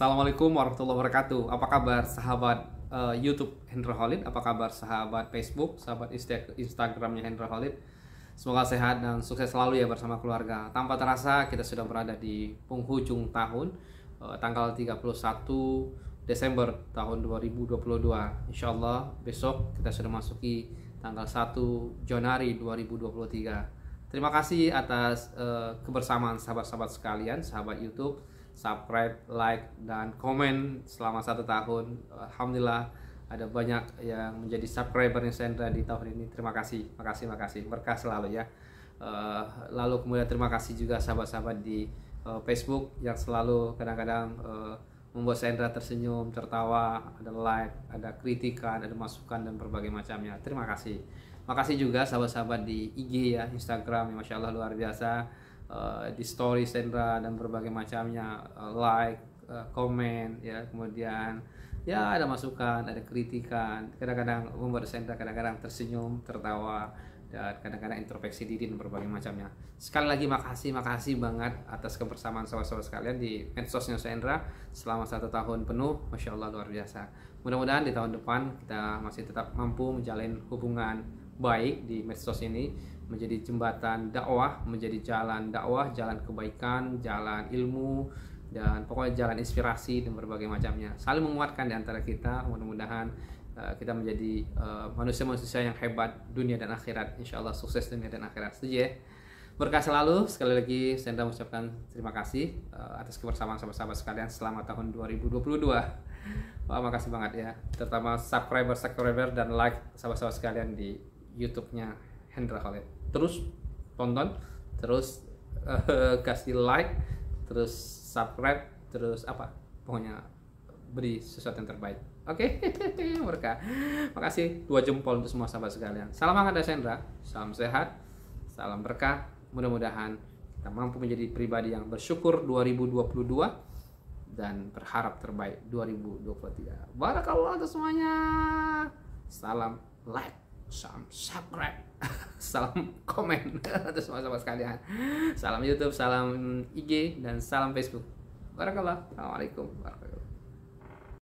Assalamualaikum warahmatullahi wabarakatuh. Apa kabar sahabat uh, YouTube Hendra Holid? Apa kabar sahabat Facebook, sahabat Instagramnya Hendra Holid? Semoga sehat dan sukses selalu ya bersama keluarga. Tanpa terasa kita sudah berada di penghujung tahun, uh, tanggal 31 Desember tahun 2022. Insya Allah besok kita sudah masuki tanggal 1 Januari 2023. Terima kasih atas uh, kebersamaan sahabat-sahabat sekalian, sahabat YouTube subscribe, like, dan komen selama satu tahun. Alhamdulillah ada banyak yang menjadi subscriber yang Newsendra di tahun ini. Terima kasih, terima kasih, terima kasih. Berkah selalu ya. Eh, lalu kemudian terima kasih juga sahabat-sahabat di eh, Facebook yang selalu kadang-kadang eh, membuat saya tersenyum, tertawa, ada like, ada kritikan, ada masukan dan berbagai macamnya. Terima kasih. Terima kasih juga sahabat-sahabat di IG ya, Instagram, ya, masya Allah luar biasa uh, di story Sendra dan berbagai macamnya uh, like uh, ya kemudian ya ada masukan ada kritikan kadang-kadang membuat Sendra kadang-kadang tersenyum tertawa dan kadang-kadang introspeksi diri dan berbagai macamnya sekali lagi makasih makasih banget atas kebersamaan sahabat-sahabat sekalian di medsosnya Sendra selama satu tahun penuh masya Allah luar biasa mudah-mudahan di tahun depan kita masih tetap mampu menjalin hubungan baik di medsos ini menjadi jembatan dakwah, menjadi jalan dakwah, jalan kebaikan, jalan ilmu, dan pokoknya jalan inspirasi dan berbagai macamnya. Saling menguatkan di antara kita, mudah-mudahan eh, kita menjadi eh, manusia-manusia yang hebat dunia dan akhirat. Insya Allah sukses dunia dan akhirat. Setuju ya? Berkah selalu. Sekali lagi saya ingin mengucapkan terima kasih eh, atas kebersamaan sahabat-sahabat sekalian selama tahun 2022. Wah, makasih banget ya. Terutama subscriber-subscriber dan like sahabat-sahabat sekalian di YouTube-nya Hendra Khalid. Terus tonton, terus uh, kasih like, terus subscribe, terus apa? Pokoknya beri sesuatu yang terbaik. Oke, okay? berkah. Makasih dua jempol untuk semua sahabat sekalian. Salam hangat dari Hendra salam sehat, salam berkah. Mudah-mudahan kita mampu menjadi pribadi yang bersyukur 2022 dan berharap terbaik 2023. Barakallah untuk semuanya. Salam like salam subscribe salam komen atas semua sama sekalian salam YouTube salam IG dan salam Facebook Barakallah Assalamualaikum warahmatullahi